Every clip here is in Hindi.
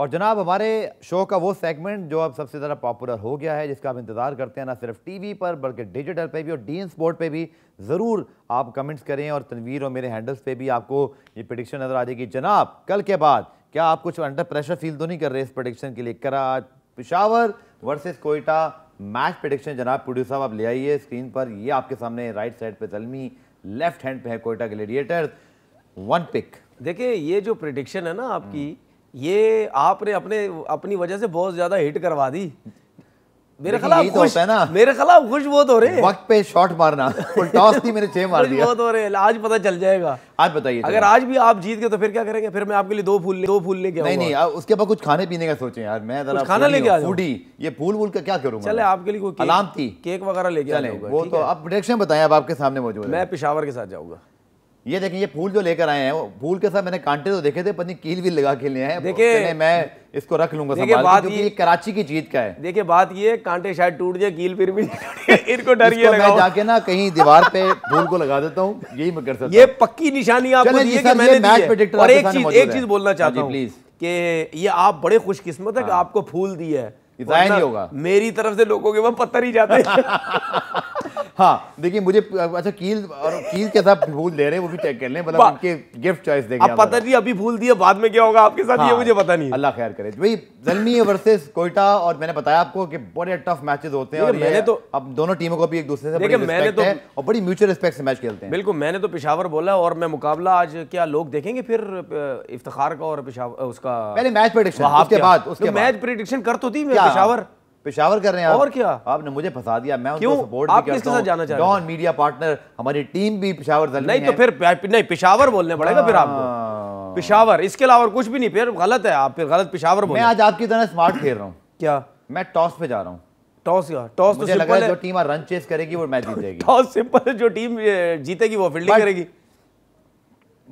और जनाब हमारे शो का वो सेगमेंट जो अब सबसे ज़्यादा पॉपुलर हो गया है जिसका आप इंतज़ार करते हैं ना सिर्फ टीवी पर बल्कि डिजिटल पे भी और डी स्पोर्ट पे भी ज़रूर आप कमेंट्स करें और तनवीर और मेरे हैंडल्स पे भी आपको ये प्रडिक्शन नज़र आ जाएगी जनाब कल के बाद क्या आप कुछ अंडर प्रेशर फील तो नहीं कर रहे इस प्रडिक्शन के लिए करा Peshawar versus Quetta match prediction जनाब प्रोड्यूसर साहब आप ले आइए स्क्रीन पर ये आपके सामने राइट साइड पर जलमी लेफ्ट हैंड पर है कोयटा ग्लेडिएटर्स वन पिक देखिए ये जो प्रडिक्शन है ना आपकी ये आपने अपने अपनी वजह से बहुत ज्यादा हिट करवा दी मेरे खिलाफ तो है ना मेरे खिलाफ खुश बहुत हो रहे वक्त पे शॉट मारना टॉस थी मेरे छह मार दिया बहुत हो रहे आज पता चल जाएगा आज बताइए अगर आज भी आप जीत गए तो फिर क्या करेंगे फिर मैं आपके लिए दो फूल दो फूल लेके नहीं नहीं उसके बाद कुछ खाने पीने का सोचे यार मैं खाना लेके आ फूडी ये फूल वूल का क्या करूँ चले आपके लिए कोई केक वगैरह लेके आ वो तो आप डायरेक्शन बताए आपके सामने मौजूद मैं पिशावर के साथ जाऊंगा ये देखिए ये फूल जो लेकर आए हैं वो फूल के साथ मैंने कांटे तो देखे थे पत्नी कील भी लगा के लिए हैं देखिए मैं इसको रख लूंगा देखे, बात ये कराची की जीत का है देखिए बात ये कांटे शायद टूट जाए कील फिर भी इनको डर ये मैं जाके ना कहीं दीवार पे फूल को लगा देता हूँ यही मैं कर सकता ये पक्की निशानी आपको एक चीज बोलना हाँ चाहता हूँ प्लीज के ये आप बड़े खुशकिस्मत है हाँ। आपको फूल दिया है होगा मेरी तरफ से लोगों के वहां पत्थर ही जाते हैं हाँ देखिए मुझे अच्छा कील और कील के साथ भूल दे रहे हैं वो भी चेक कर लें मतलब उनके गिफ्ट चॉइस देंगे आप पता नहीं अभी भूल दिया बाद में क्या होगा आपके साथ हाँ, ये मुझे पता नहीं अल्लाह खैर करे भाई जलमी वर्सेस कोयटा और मैंने बताया आपको कि बड़े टफ मैचेस होते हैं और मैंने तो अब दोनों टीमों को भी एक दूसरे से मैंने तो और बड़ी म्यूचुअल रिस्पेक्ट से मैच खेलते हैं बिल्कुल मैंने तो पिशावर बोला और मैं मुकाबला आज क्या लोग देखेंगे फिर इफ्तार का और पिशावर उसका पहले मैच प्रेडिक्शन उसके बाद तो उसके मैच प्रेडिक्शन कर तो थी पिशावर पेशावर कर रहे हैं और आप, क्या आपने मुझे फंसा दिया मैं क्यों सपोर्ट आप किसके साथ जाना चाहते हैं मीडिया पार्टनर हमारी टीम भी पेशावर नहीं तो है। तो फिर नहीं पेशावर बोलने पड़ेगा फिर आपको हाँ। पेशावर इसके अलावा कुछ भी नहीं फिर गलत है आप फिर गलत पेशावर बोल मैं आज आपकी तरह स्मार्ट खेल रहा हूँ क्या मैं टॉस पे जा रहा हूँ टॉस टॉस तो लग जो टीम रन चेस करेगी वो मैच जीत टॉस सिंपल जो टीम जीतेगी वो फील्डिंग करेगी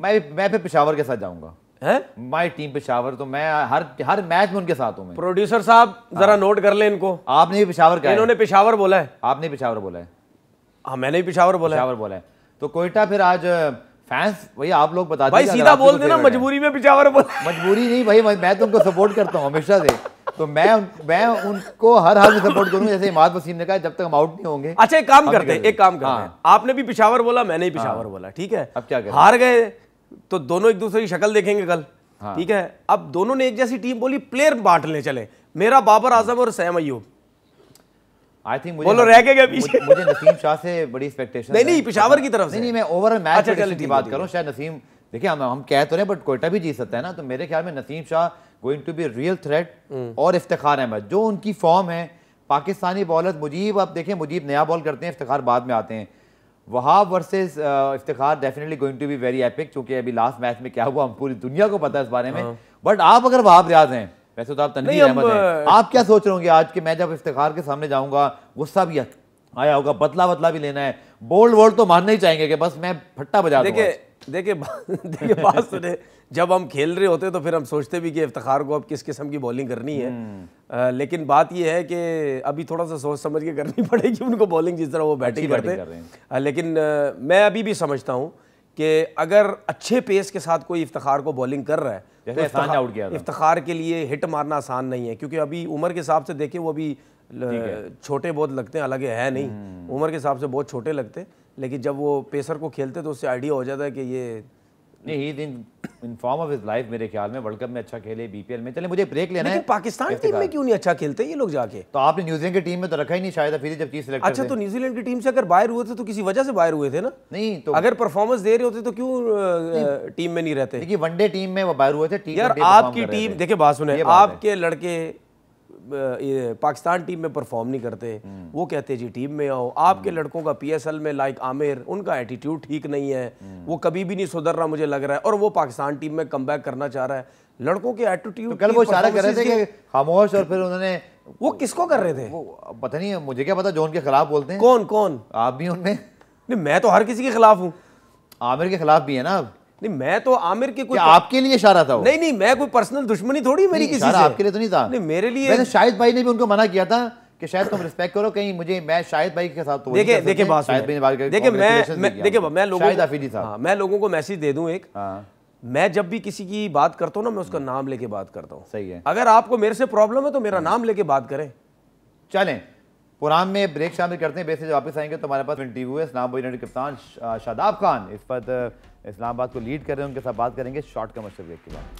मैं मैं फिर पेशावर के साथ जाऊंगा माय टीम पिशावर तो मैं हर हर मैच में उनके साथ हूँ प्रोड्यूसर साहब जरा हाँ। नोट कर ले इनको आपने भी पिशावर कहा इन्होंने पिशावर बोला है आपने पिशावर बोला है हाँ मैंने भी पिशावर बोला पिशावर बोला है तो कोयटा फिर आज फैंस भाई आप लोग बता भाई सीधा बोल देना मजबूरी में पिछावर बोल मजबूरी नहीं भाई मैं तो उनको सपोर्ट करता हूँ हमेशा से तो मैं मैं उनको हर हाल में सपोर्ट करूंगा जैसे इमाद वसीम ने कहा जब तक हम आउट नहीं होंगे अच्छा एक काम करते हैं एक काम करते हैं हाँ। आपने भी पिछावर बोला मैंने भी हाँ। पिछावर बोला ठीक है अब क्या हार गए तो दोनों एक दूसरे की शक्ल देखेंगे कल हाँ। ठीक है अब दोनों ने एक जैसी टीम बोली प्लेयर बांट ले चले मेरा बाबर आजम और सैम अयूब आई थिंक बोलो रह गए मुझे नसीम शाह से बड़ी एक्सपेक्टेशन नहीं नहीं पिशावर की तरफ से नहीं मैं ओवरऑल अच्छा, मैच की बात करूं शायद नसीम देखिए हम हम कह तो रहे बट कोयटा भी जीत सकता है ना तो मेरे ख्याल में Naseem Shah going to be real threat और इफ्तार अहमद जो उनकी फॉर्म है पाकिस्तानी बॉलर मुजीब आप देखें मुजीब नया बॉल करते हैं इफ्तार बाद में आते हैं Wahab versus Iftikhar definitely going to be very epic क्योंकि अभी लास्ट मैच में क्या हुआ हम पूरी दुनिया को पता है इस बारे में बट हाँ। आप अगर वहाब रियाज हैं वैसे तो आप तनवीर अहमद हैं आप क्या सोच रहे होंगे आज के मैं जब इफ्तार के सामने जाऊंगा गुस्सा भी आया होगा बतला बतला भी लेना है बोल्ड वोल्ड तो मानना ही चाहेंगे कि बस मैं फट्टा बजा देखिए देखिए देखिए बात सुने जब हम खेल रहे होते तो फिर हम सोचते भी कि इफ्तार को अब किस किस्म की बॉलिंग करनी है आ, हम्म। लेकिन बात यह है कि अभी थोड़ा सा सोच समझ के करनी पड़ेगी उनको बॉलिंग जिस तरह वो बैटिंग करते हैं कर लेकिन आ, मैं अभी भी समझता हूँ कि अगर अच्छे पेस के साथ कोई इफ्तार को बॉलिंग कर रहा है तो इफ्तार, इफ्तार के लिए हिट मारना आसान नहीं है क्योंकि अभी उम्र के हिसाब से देखें वो अभी छोटे बहुत लगते हैं अलग है नहीं हम्म। उम्र के हिसाब से बहुत छोटे लगते हैं लेकिन जब वो पेसर को खेलते तो उससे आइडिया हो जाता है कि ये नहीं दिन in form of his life मेरे ख्याल में वर्ल्ड कप में अच्छा खेले बीपीएल में चले मुझे ब्रेक लेना है पाकिस्तान टीम में क्यों नहीं अच्छा खेलते ये लोग जाके तो आपने न्यूजीलैंड की टीम में तो रखा ही नहीं शायद फिर जब चीज सिलेक्ट अच्छा तो न्यूजीलैंड की टीम से अगर बाहर हुए थे तो किसी वजह से बाहर हुए थे ना नहीं तो अगर परफॉर्मेंस दे रहे होते तो क्यों टीम में नहीं रहते देखिए वनडे टीम में वो बाहर हुए थे आपकी टीम देखिये बात सुने आपके लड़के पाकिस्तान टीम में परफॉर्म नहीं करते वो कहते जी टीम में आओ आपके लड़कों का पीएसएल में लाइक आमिर उनका एटीट्यूड ठीक नहीं है वो कभी भी नहीं सुधर रहा मुझे लग रहा है और वो पाकिस्तान टीम में कम करना चाह रहा है लड़कों के एटीट्यूड तो कल वो इशारा कर रहे थे कि खामोश और फिर उन्होंने वो किसको कर रहे थे वो पता नहीं मुझे क्या पता जो उनके खिलाफ बोलते हैं कौन कौन आप भी उनमें नहीं मैं तो हर किसी के खिलाफ हूँ आमिर के खिलाफ भी है ना आप नहीं मैं तो आमिर के कोई आपके लिए इशारा था वो? नहीं नहीं मैं कोई पर्सनल दुश्मनी थोड़ी मेरी किसी से आपके लिए तो नहीं था नहीं मेरे लिए मैंने शाहिद भाई ने भी उनको मना किया था कि शायद तुम रिस्पेक्ट करो कहीं मुझे मैं शाहिद भाई के साथ तो देखे देखिए बात शाहिद भाई ने बात करी देखिए मैं देखिए हाँ, मैं लोगों को था मैं लोगों को मैसेज दे दूं एक हाँ। मैं जब भी किसी की बात करता हूँ ना मैं उसका नाम लेके बात करता हूँ सही है अगर आपको मेरे से प्रॉब्लम है तो मेरा हाँ। नाम लेके बात करें चलें प्रोग्राम में ब्रेक शामिल करते हैं ब्रेक से वापस आएंगे तो हमारे पास इंटरव्यू है इस्लाम यूनाइटेड कप्तान शादाब खान इस पर इस्लामाबाद को लीड कर रहे हैं उनके साथ बात करेंगे शॉर्ट कमर्शियल ब्रेक के बाद